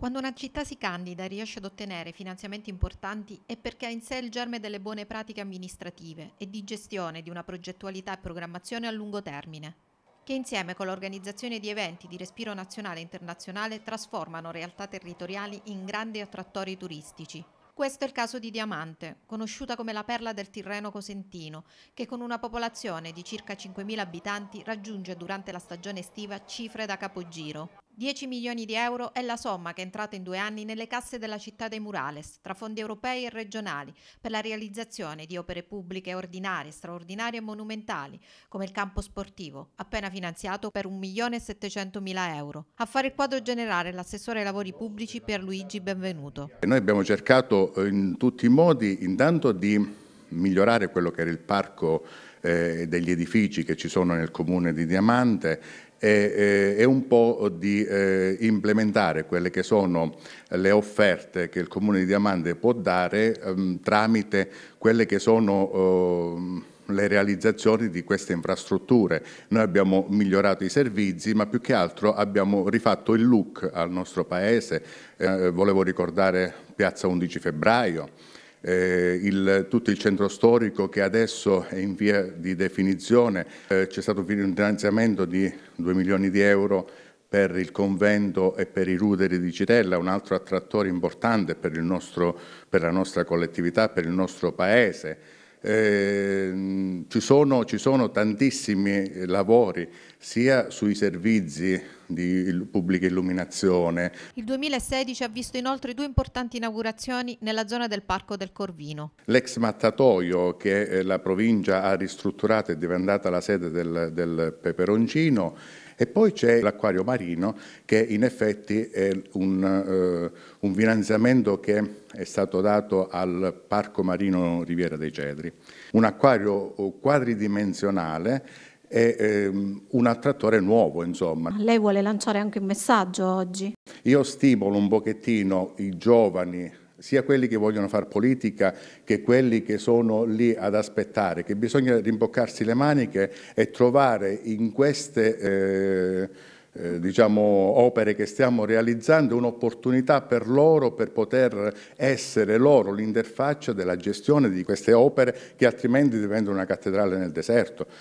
Quando una città si candida e riesce ad ottenere finanziamenti importanti è perché ha in sé il germe delle buone pratiche amministrative e di gestione di una progettualità e programmazione a lungo termine, che insieme con l'organizzazione di eventi di respiro nazionale e internazionale trasformano realtà territoriali in grandi attrattori turistici. Questo è il caso di Diamante, conosciuta come la perla del Tirreno cosentino, che con una popolazione di circa 5.000 abitanti raggiunge durante la stagione estiva cifre da capogiro. 10 milioni di euro è la somma che è entrata in due anni nelle casse della città dei Murales, tra fondi europei e regionali, per la realizzazione di opere pubbliche ordinarie, straordinarie e monumentali, come il campo sportivo, appena finanziato per milione e 1.700.000 euro. A fare il quadro generale l'assessore ai lavori pubblici per Luigi Benvenuto. Noi abbiamo cercato eh, in tutti i modi intanto di migliorare quello che era il parco eh, degli edifici che ci sono nel comune di Diamante e, eh, e un po' di eh, implementare quelle che sono le offerte che il comune di Diamante può dare ehm, tramite quelle che sono... Ehm, le realizzazioni di queste infrastrutture. Noi abbiamo migliorato i servizi, ma più che altro abbiamo rifatto il look al nostro paese. Eh, volevo ricordare Piazza 11 Febbraio, eh, il, tutto il centro storico che adesso è in via di definizione. Eh, c'è stato un finanziamento di 2 milioni di euro per il convento e per i ruderi di Citella, un altro attrattore importante per, nostro, per la nostra collettività, per il nostro paese. Eh, ci, sono, ci sono tantissimi lavori sia sui servizi di pubblica illuminazione. Il 2016 ha visto inoltre due importanti inaugurazioni nella zona del Parco del Corvino. L'ex mattatoio che eh, la provincia ha ristrutturato e diventata la sede del, del Peperoncino e poi c'è l'acquario marino che in effetti è un, eh, un finanziamento che è stato dato al Parco Marino Riviera dei Cedri. Un acquario eh, quadridimensionale è ehm, un attrattore nuovo, insomma. Lei vuole lanciare anche un messaggio oggi? Io stimolo un pochettino i giovani sia quelli che vogliono fare politica che quelli che sono lì ad aspettare, che bisogna rimboccarsi le maniche e trovare in queste eh, eh, diciamo, opere che stiamo realizzando un'opportunità per loro per poter essere loro l'interfaccia della gestione di queste opere che altrimenti diventano una cattedrale nel deserto.